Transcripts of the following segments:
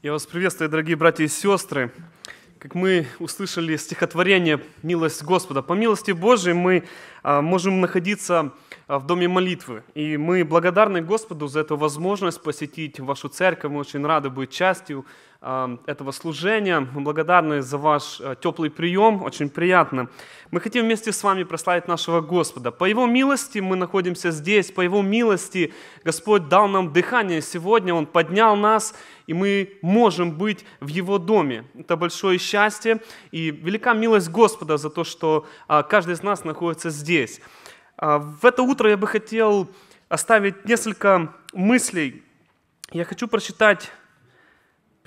Я вас приветствую, дорогие братья и сестры. Как мы услышали стихотворение «Милость Господа», по милости Божией мы а, можем находиться а, в доме молитвы. И мы благодарны Господу за эту возможность посетить вашу церковь. Мы очень рады быть частью этого служения. Мы благодарны за ваш э, теплый прием, очень приятно. Мы хотим вместе с вами прославить нашего Господа. По Его милости мы находимся здесь, по Его милости Господь дал нам дыхание сегодня, Он поднял нас, и мы можем быть в Его доме. Это большое счастье и велика милость Господа за то, что а, каждый из нас находится здесь. А, в это утро я бы хотел оставить несколько мыслей. Я хочу прочитать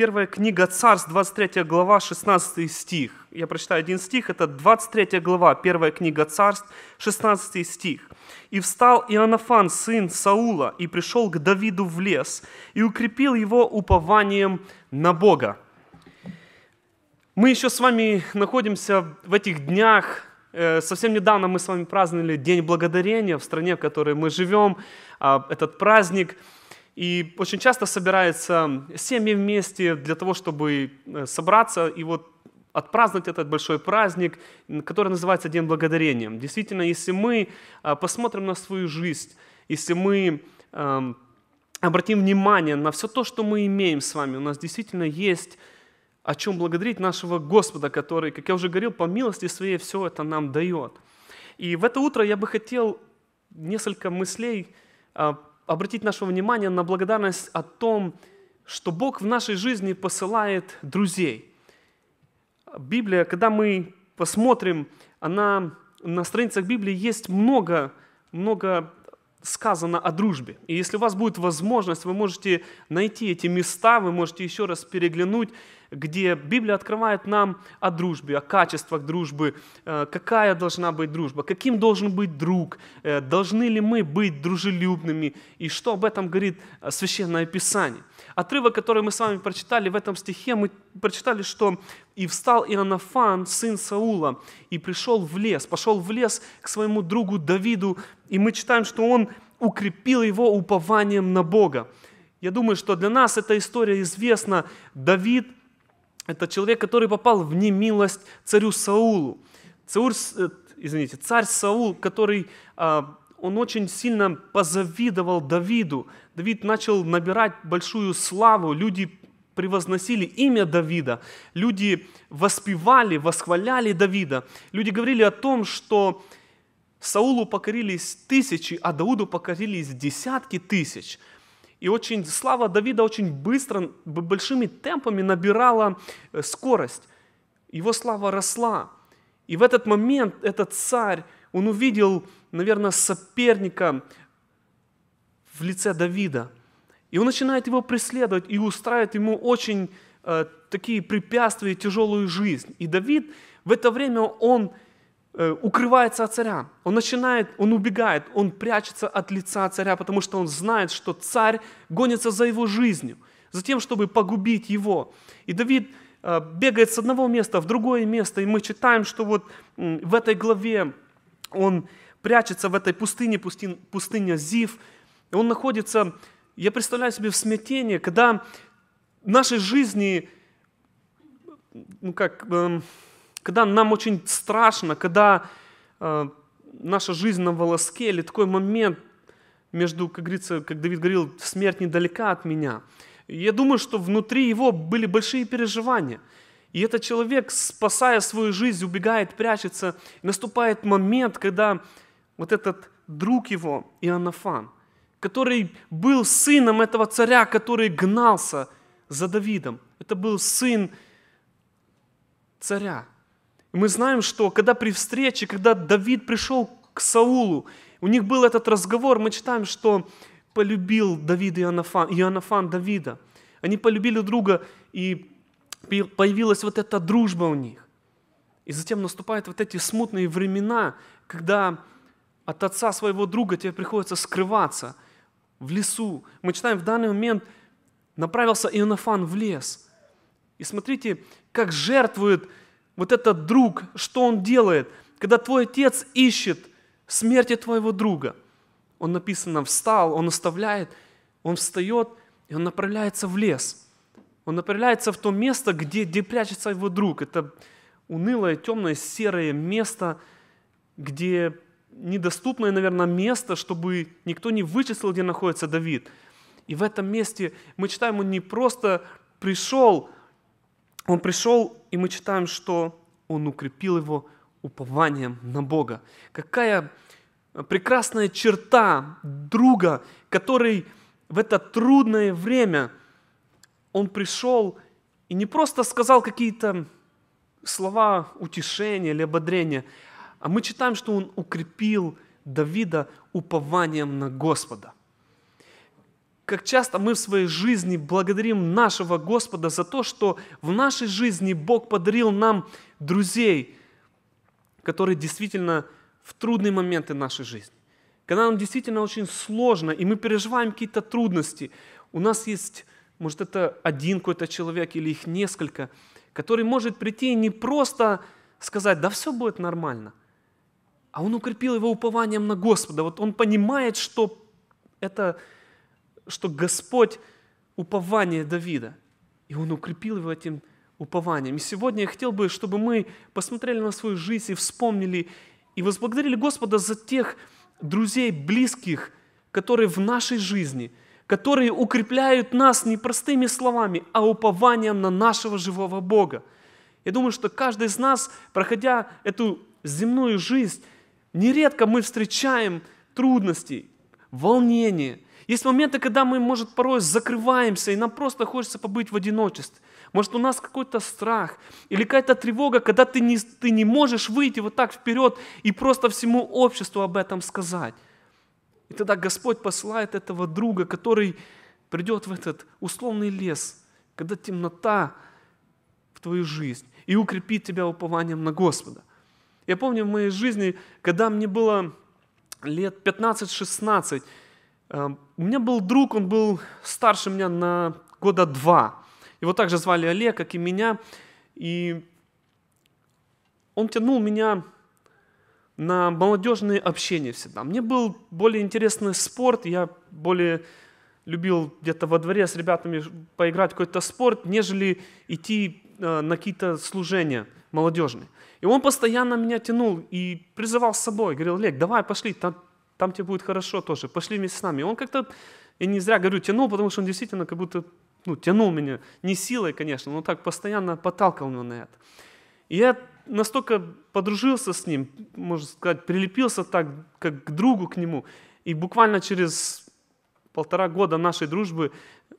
Первая книга Царств, 23 глава, 16 стих. Я прочитаю один стих, это 23 глава, первая книга Царств, 16 стих. «И встал Иоаннафан, сын Саула, и пришел к Давиду в лес, и укрепил его упованием на Бога». Мы еще с вами находимся в этих днях э, Совсем недавно мы с вами праздновали День Благодарения в стране, в которой мы живем. А, этот праздник – и очень часто собираются семьи вместе для того, чтобы э, собраться и вот отпраздновать этот большой праздник, который называется День Благодарения. Действительно, если мы а, посмотрим на свою жизнь, если мы эм, обратим внимание на все то, что мы имеем с вами, у нас действительно есть о чем благодарить нашего Господа, который, как я уже говорил, по милости своей все это нам дает. И в это утро я бы хотел несколько мыслей а, обратить наше внимание на благодарность о том, что Бог в нашей жизни посылает друзей. Библия, когда мы посмотрим, она, на страницах Библии есть много, много сказано о дружбе. И если у вас будет возможность, вы можете найти эти места, вы можете еще раз переглянуть, где Библия открывает нам о дружбе, о качествах дружбы, э, какая должна быть дружба, каким должен быть друг, э, должны ли мы быть дружелюбными, и что об этом говорит э, Священное Писание отрывок, который мы с вами прочитали в этом стихе, мы прочитали, что «И встал Иоаннафан, сын Саула, и пришел в лес, пошел в лес к своему другу Давиду, и мы читаем, что он укрепил его упованием на Бога». Я думаю, что для нас эта история известна. Давид – это человек, который попал в немилость царю Саулу. Царь, э, извините, царь Саул, который а, он очень сильно позавидовал Давиду. Давид начал набирать большую славу, люди превозносили имя Давида, люди воспевали, восхваляли Давида. Люди говорили о том, что Саулу покорились тысячи, а Дауду покорились десятки тысяч. И очень слава Давида очень быстро, большими темпами набирала э, скорость. Его слава росла. И в этот момент этот царь он увидел, наверное, соперника в лице Давида. И он начинает его преследовать и устраивает ему очень э, такие препятствия тяжелую жизнь. И Давид в это время, он э, укрывается от царя. Он начинает, он убегает, он прячется от лица царя, потому что он знает, что царь гонится за его жизнью, за тем, чтобы погубить его. И Давид э, бегает с одного места в другое место, и мы читаем, что вот в этой главе он прячется в этой пустыне, пустин, пустыня Зив. И он находится, я представляю себе, в смятении, когда в нашей жизни, ну как, эм, когда нам очень страшно, когда э, наша жизнь на волоске, или такой момент между, как говорится, как Давид говорил, смерть недалека от меня. Я думаю, что внутри его были большие переживания – и этот человек, спасая свою жизнь, убегает, прячется. И наступает момент, когда вот этот друг его, Иоаннафан, который был сыном этого царя, который гнался за Давидом. Это был сын царя. И мы знаем, что когда при встрече, когда Давид пришел к Саулу, у них был этот разговор, мы читаем, что полюбил Давид и Иоаннафан, Иоаннафан Давида. Они полюбили друга, и появилась вот эта дружба у них. И затем наступают вот эти смутные времена, когда от отца своего друга тебе приходится скрываться в лесу. Мы читаем, в данный момент направился Иоаннафан в лес. И смотрите, как жертвует вот этот друг, что он делает, когда твой отец ищет смерти твоего друга. Он написано, встал, он оставляет, он встает, и он направляется в лес – он направляется в то место, где, где прячется его друг. Это унылое, темное, серое место, где недоступное, наверное, место, чтобы никто не вычислил, где находится Давид. И в этом месте мы читаем, он не просто пришел, он пришел, и мы читаем, что он укрепил его упованием на Бога. Какая прекрасная черта друга, который в это трудное время – он пришел и не просто сказал какие-то слова утешения или ободрения, а мы читаем, что он укрепил Давида упованием на Господа. Как часто мы в своей жизни благодарим нашего Господа за то, что в нашей жизни Бог подарил нам друзей, которые действительно в трудные моменты нашей жизни, когда нам действительно очень сложно, и мы переживаем какие-то трудности, у нас есть может это один какой-то человек или их несколько, который может прийти и не просто сказать, да все будет нормально, а он укрепил его упованием на Господа. Вот он понимает, что это, что Господь упование Давида. И он укрепил его этим упованием. И сегодня я хотел бы, чтобы мы посмотрели на свою жизнь и вспомнили, и возблагодарили Господа за тех друзей, близких, которые в нашей жизни – которые укрепляют нас не простыми словами, а упованием на нашего живого Бога. Я думаю, что каждый из нас, проходя эту земную жизнь, нередко мы встречаем трудности, волнения. Есть моменты, когда мы, может, порой закрываемся, и нам просто хочется побыть в одиночестве. Может, у нас какой-то страх или какая-то тревога, когда ты не, ты не можешь выйти вот так вперед и просто всему обществу об этом сказать. И тогда Господь посылает этого друга, который придет в этот условный лес, когда темнота в твою жизнь, и укрепит тебя упованием на Господа. Я помню в моей жизни, когда мне было лет 15-16, э, у меня был друг, он был старше меня на года два. Его также звали Олег, как и меня. И он тянул меня на молодежные общения всегда. Мне был более интересный спорт, я более любил где-то во дворе с ребятами поиграть в какой-то спорт, нежели идти э, на какие-то служения молодежные. И он постоянно меня тянул и призывал с собой, говорил, Олег, давай, пошли, там, там тебе будет хорошо тоже, пошли вместе с нами. И он как-то, и не зря говорю, тянул, потому что он действительно как будто ну, тянул меня, не силой, конечно, но так постоянно подталкивал меня на это. И я настолько подружился с ним, можно сказать, прилепился так, как к другу к нему. И буквально через полтора года нашей дружбы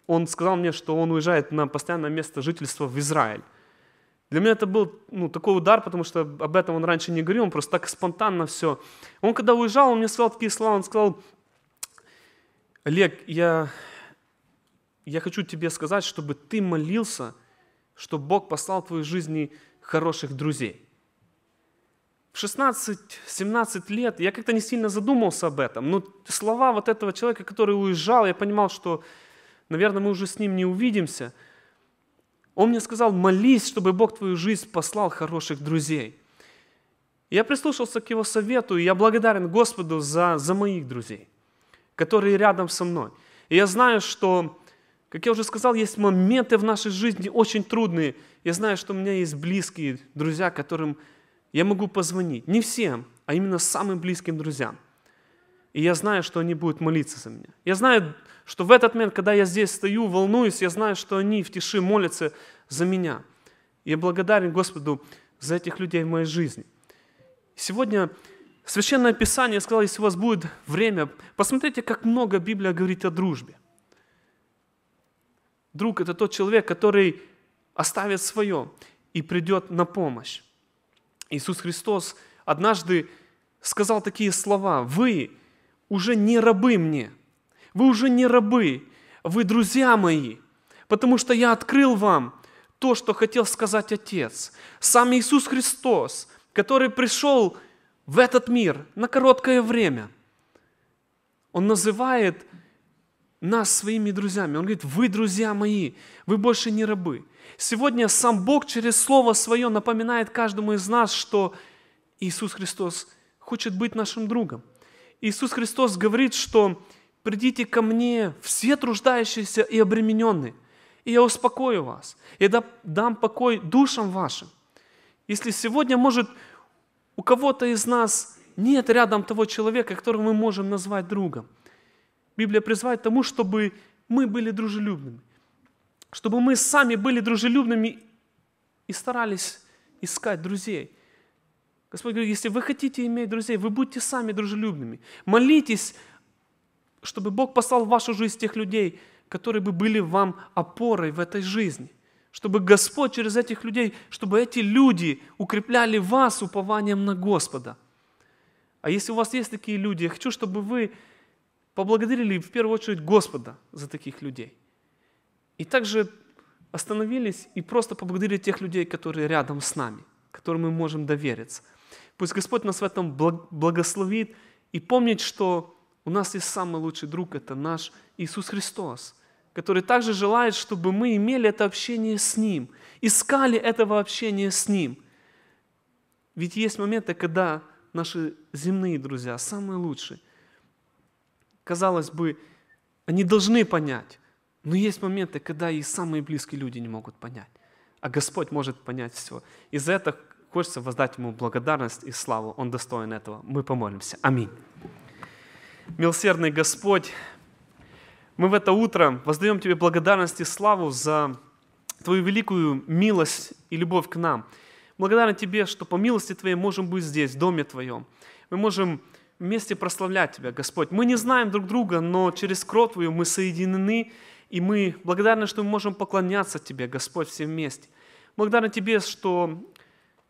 он сказал мне, что он уезжает на постоянное место жительства в Израиль. Для меня это был ну, такой удар, потому что об этом он раньше не говорил, он просто так спонтанно все. Он когда уезжал, он мне сказал такие слова, он сказал, Олег, я, я хочу тебе сказать, чтобы ты молился, чтобы Бог послал в твою жизнь хороших друзей. В 16-17 лет я как-то не сильно задумался об этом, но слова вот этого человека, который уезжал, я понимал, что, наверное, мы уже с ним не увидимся. Он мне сказал, молись, чтобы Бог твою жизнь послал хороших друзей. Я прислушался к его совету, и я благодарен Господу за, за моих друзей, которые рядом со мной. И я знаю, что как я уже сказал, есть моменты в нашей жизни очень трудные. Я знаю, что у меня есть близкие друзья, которым я могу позвонить. Не всем, а именно самым близким друзьям. И я знаю, что они будут молиться за меня. Я знаю, что в этот момент, когда я здесь стою, волнуюсь, я знаю, что они в тиши молятся за меня. я благодарен Господу за этих людей в моей жизни. Сегодня Священное Писание сказало, если у вас будет время, посмотрите, как много Библия говорит о дружбе. Друг – это тот человек, который оставит свое и придет на помощь. Иисус Христос однажды сказал такие слова, «Вы уже не рабы мне, вы уже не рабы, вы друзья мои, потому что я открыл вам то, что хотел сказать Отец». Сам Иисус Христос, который пришел в этот мир на короткое время, Он называет – нас своими друзьями. Он говорит, вы друзья мои, вы больше не рабы. Сегодня сам Бог через Слово Свое напоминает каждому из нас, что Иисус Христос хочет быть нашим другом. Иисус Христос говорит, что придите ко мне все труждающиеся и обремененные, и я успокою вас, и дам покой душам вашим. Если сегодня, может, у кого-то из нас нет рядом того человека, которого мы можем назвать другом – Библия призывает к тому, чтобы мы были дружелюбными. Чтобы мы сами были дружелюбными и старались искать друзей. Господь говорит, если вы хотите иметь друзей, вы будьте сами дружелюбными. Молитесь, чтобы Бог послал в вашу жизнь тех людей, которые бы были вам опорой в этой жизни. Чтобы Господь через этих людей, чтобы эти люди укрепляли вас упованием на Господа. А если у вас есть такие люди, я хочу, чтобы вы поблагодарили в первую очередь Господа за таких людей. И также остановились и просто поблагодарили тех людей, которые рядом с нами, которым мы можем довериться. Пусть Господь нас в этом благословит и помнит, что у нас есть самый лучший друг, это наш Иисус Христос, который также желает, чтобы мы имели это общение с Ним, искали этого общения с Ним. Ведь есть моменты, когда наши земные друзья, самые лучшие – казалось бы, они должны понять. Но есть моменты, когда и самые близкие люди не могут понять. А Господь может понять все. И за это хочется воздать Ему благодарность и славу. Он достоин этого. Мы помолимся. Аминь. Милосердный Господь, мы в это утро воздаем Тебе благодарность и славу за Твою великую милость и любовь к нам. Благодарен Тебе, что по милости Твоей можем быть здесь, в доме Твоем. Мы можем вместе прославлять Тебя, Господь. Мы не знаем друг друга, но через кровь Твою мы соединены, и мы благодарны, что мы можем поклоняться Тебе, Господь, все вместе. Благодарны Тебе, что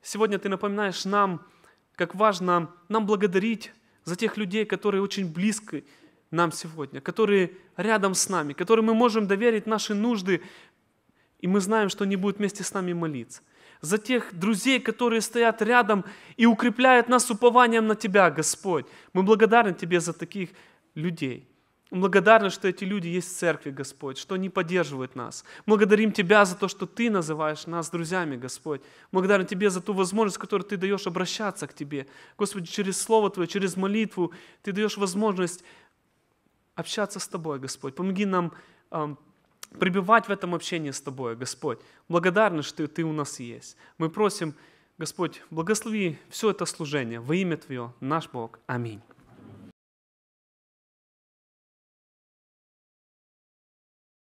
сегодня Ты напоминаешь нам, как важно нам благодарить за тех людей, которые очень близки нам сегодня, которые рядом с нами, которым мы можем доверить наши нужды, и мы знаем, что они будут вместе с нами молиться за тех друзей, которые стоят рядом и укрепляют нас упованием на Тебя, Господь. Мы благодарны Тебе за таких людей. Мы благодарны, что эти люди есть в церкви, Господь, что они поддерживают нас. Благодарим Тебя за то, что Ты называешь нас друзьями, Господь. Благодарны Тебе за ту возможность, которую Ты даешь обращаться к Тебе. Господи, через Слово Твое, через молитву Ты даешь возможность общаться с Тобой, Господь. Помоги нам пребывать в этом общении с Тобой, Господь. Благодарны, что Ты у нас есть. Мы просим, Господь, благослови все это служение во имя Твое, наш Бог. Аминь.